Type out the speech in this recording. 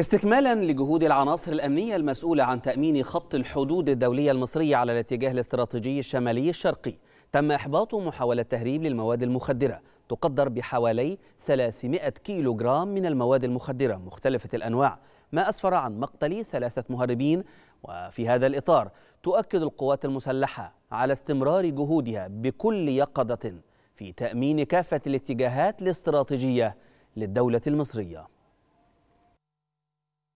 استكمالا لجهود العناصر الأمنية المسؤولة عن تأمين خط الحدود الدولية المصرية على الاتجاه الاستراتيجي الشمالي الشرقي تم إحباط محاولة تهريب للمواد المخدرة تقدر بحوالي 300 كيلو جرام من المواد المخدرة مختلفة الأنواع ما أسفر عن مقتل ثلاثة مهربين وفي هذا الإطار تؤكد القوات المسلحة على استمرار جهودها بكل يقظة في تأمين كافة الاتجاهات الاستراتيجية للدولة المصرية